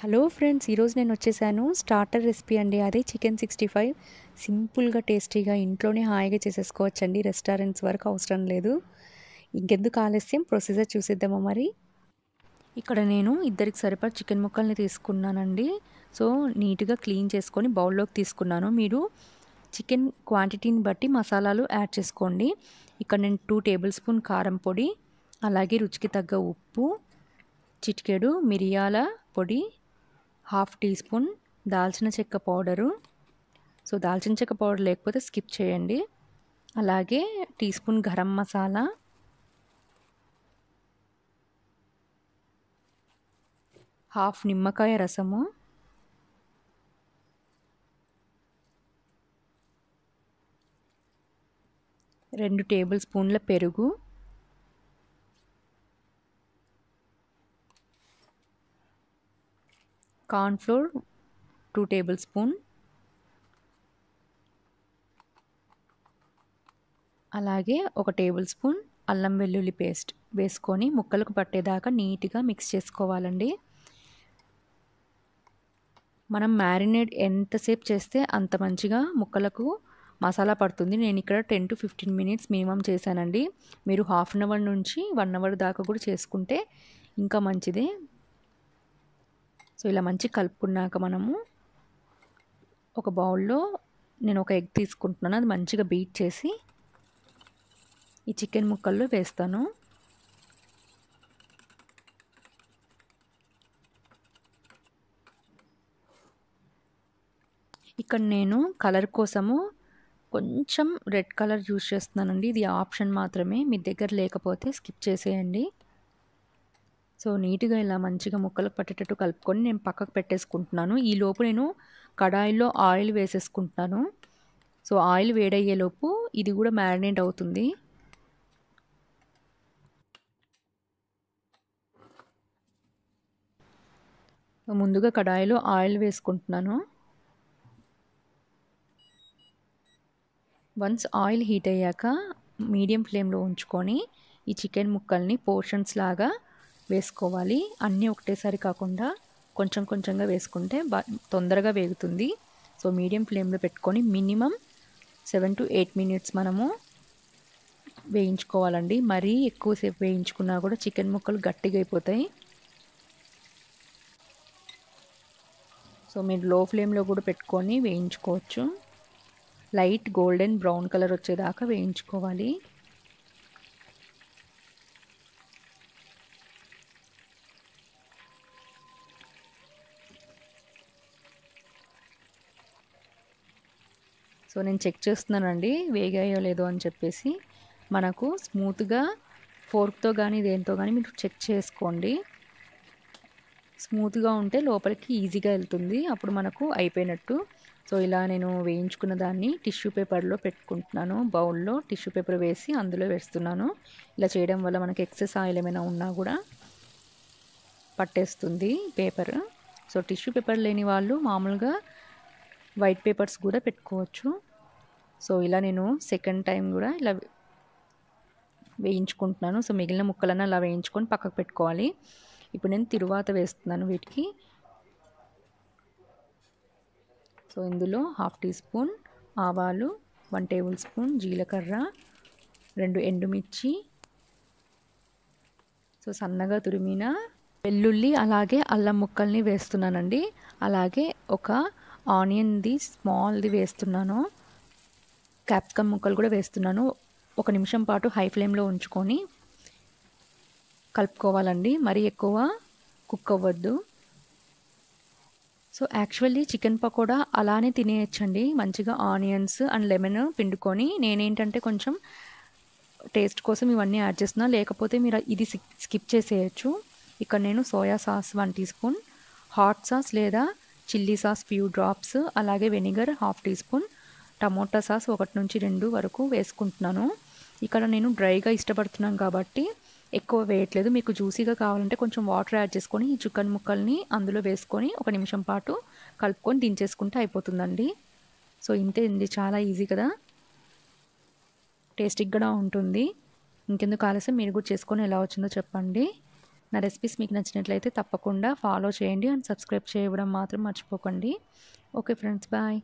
hello friends ఈరోజు నేను వచ్చేసాను స్టార్టర్ రెసిపీ అండి అదే చికెన్ సిక్స్టీ ఫైవ్ సింపుల్గా టేస్టీగా ఇంట్లోనే హాయిగా చేసేసుకోవచ్చు అండి రెస్టారెంట్స్ వరకు అవసరం లేదు ఇంకెందుకు ఆలస్యం ప్రొసీజర్ చూసేద్దామా మరి ఇక్కడ నేను ఇద్దరికి సరిపడా చికెన్ ముక్కల్ని తీసుకున్నానండి సో నీట్గా క్లీన్ చేసుకొని బౌల్లోకి తీసుకున్నాను మీరు చికెన్ క్వాంటిటీని బట్టి మసాలాలు యాడ్ చేసుకోండి ఇక్కడ నేను టూ టేబుల్ స్పూన్ కారం పొడి అలాగే రుచికి తగ్గ ఉప్పు చిటికెడు మిరియాల పొడి హాఫ్ టీ స్పూన్ దాల్చిన చెక్క పౌడరు సో దాల్చిన చెక్క పౌడర్ లేకపోతే స్కిప్ చేయండి అలాగే teaspoon garam masala half నిమ్మకాయ రసము రెండు టేబుల్ స్పూన్ల పెరుగు ఫ్లోర్ టూ టేబుల్ స్పూన్ అలాగే ఒక టేబుల్ స్పూన్ అల్లం వెల్లుల్లి పేస్ట్ వేసుకొని ముక్కలకు పట్టేదాకా నీట్గా మిక్స్ చేసుకోవాలండి మనం మ్యారినేట్ ఎంతసేపు చేస్తే అంత మంచిగా ముక్కలకు మసాలా పడుతుంది నేను ఇక్కడ ten to fifteen minutes minimum చేశానండి మీరు హాఫ్ అన్ అవర్ నుంచి వన్ అవర్ దాకా కూడా చేసుకుంటే ఇంకా మంచిదే సో ఇలా మంచి కలుపుకున్నాక మనము ఒక బౌల్లో నేను ఒక ఎగ్ తీసుకుంటున్నాను అది మంచిగా బీట్ చేసి ఈ చికెన్ ముక్కల్లో వేస్తాను ఇక్కడ నేను కలర్ కోసము కొంచెం రెడ్ కలర్ యూజ్ చేస్తున్నానండి ఇది ఆప్షన్ మాత్రమే మీ దగ్గర లేకపోతే స్కిప్ చేసేయండి సో నీట్గా ఇలా మంచిగా ముక్కలకు పట్టేటట్టు కలుపుకొని నేను పక్కకు పెట్టేసుకుంటున్నాను ఈ లోపు నేను కడాయిలో ఆయిల్ వేసేసుకుంటున్నాను సో ఆయిల్ వేడయ్యేలోపు ఇది కూడా మ్యారినేట్ అవుతుంది ముందుగా కడాయిలో ఆయిల్ వేసుకుంటున్నాను వన్స్ ఆయిల్ హీట్ అయ్యాక మీడియం ఫ్లేమ్లో ఉంచుకొని ఈ చికెన్ ముక్కల్ని పోర్షన్స్ లాగా వేసుకోవాలి అన్నీ ఒకటేసారి కాకుండా కొంచెం కొంచెంగా వేసుకుంటే బా తొందరగా వేగుతుంది సో మీడియం ఫ్లేమ్లో పెట్టుకొని minimum seven to eight minutes మనము వేయించుకోవాలండి మరీ ఎక్కువసేపు వేయించుకున్నా కూడా చికెన్ ముక్కలు గట్టిగా అయిపోతాయి సో మీరు లో ఫ్లేమ్లో కూడా పెట్టుకొని వేయించుకోవచ్చు లైట్ గోల్డెన్ బ్రౌన్ కలర్ వచ్చేదాకా వేయించుకోవాలి సో నేను చెక్ చేస్తున్నానండి వేగాయో లేదో అని చెప్పేసి మనకు స్మూత్గా ఫోర్క్తో కానీ దేంతో కానీ మీరు చెక్ చేసుకోండి స్మూత్గా ఉంటే లోపలికి ఈజీగా వెళ్తుంది అప్పుడు మనకు అయిపోయినట్టు సో ఇలా నేను వేయించుకున్న దాన్ని టిష్యూ పేపర్లో పెట్టుకుంటున్నాను బౌల్లో టిష్యూ పేపర్ వేసి అందులో వేస్తున్నాను ఇలా చేయడం వల్ల మనకి ఎక్సెస్ ఆయిల్ ఏమైనా ఉన్నా కూడా పట్టేస్తుంది పేపర్ సో టిష్యూ పేపర్ లేని వాళ్ళు మామూలుగా వైట్ పేపర్స్ కూడా పెట్టుకోవచ్చు సో ఇలా నేను సెకండ్ టైం కూడా ఇలా వేయించుకుంటున్నాను సో మిగిలిన ముక్కలను అలా వేయించుకొని పక్కకు పెట్టుకోవాలి ఇప్పుడు నేను తిరువాత వేస్తున్నాను వీటికి సో ఇందులో హాఫ్ టీ స్పూన్ ఆవాలు వన్ టేబుల్ స్పూన్ జీలకర్ర రెండు ఎండుమిర్చి సో సన్నగా తురిమిన వెల్లుల్లి అలాగే అల్లం ముక్కల్ని వేస్తున్నానండి అలాగే ఒక ఆనియన్ది స్మాల్ది వేస్తున్నాను క్యాప్సికమ్ ముక్కలు కూడా వేస్తున్నాను ఒక నిమిషం పాటు హై ఫ్లేమ్లో ఉంచుకొని కలుపుకోవాలండి మరీ ఎక్కువ కుక్ అవ్వద్దు సో యాక్చువల్లీ చికెన్ పకోడా అలానే తినేయచ్చండి మంచిగా ఆనియన్స్ అండ్ లెమన్ పిండుకొని నేనేంటంటే కొంచెం టేస్ట్ కోసం ఇవన్నీ యాడ్ చేస్తున్నా లేకపోతే మీరు ఇది స్కిప్ చేసేయచ్చు ఇక్కడ నేను soya sauce one teaspoon hot sauce లేదా చిల్లీ సాస్ ఫ్యూ డ్రాప్స్ అలాగే vinegar half teaspoon tomato sauce ఒకటి నుంచి రెండు వరకు వేసుకుంటున్నాను ఇక్కడ నేను డ్రైగా ఇష్టపడుతున్నాను కాబట్టి ఎక్కువ వేయట్లేదు మీకు జ్యూసీగా కావాలంటే కొంచెం వాటర్ యాడ్ చేసుకొని ఈ చికెన్ ముక్కల్ని అందులో వేసుకొని ఒక నిమిషం పాటు కలుపుకొని దించేసుకుంటే అయిపోతుందండి సో ఇంతే ఇది చాలా ఈజీ కదా టేస్టీగా ఉంటుంది ఇంకెందుకు ఆలస్యం మీరు కూడా చేసుకొని ఎలా వచ్చిందో చెప్పండి నా రెసిపీస్ మీకు నచ్చినట్లయితే తప్పకుండా ఫాలో చేయండి అండ్ సబ్స్క్రైబ్ చేయడం మాత్రం మర్చిపోకండి ఓకే ఫ్రెండ్స్ బాయ్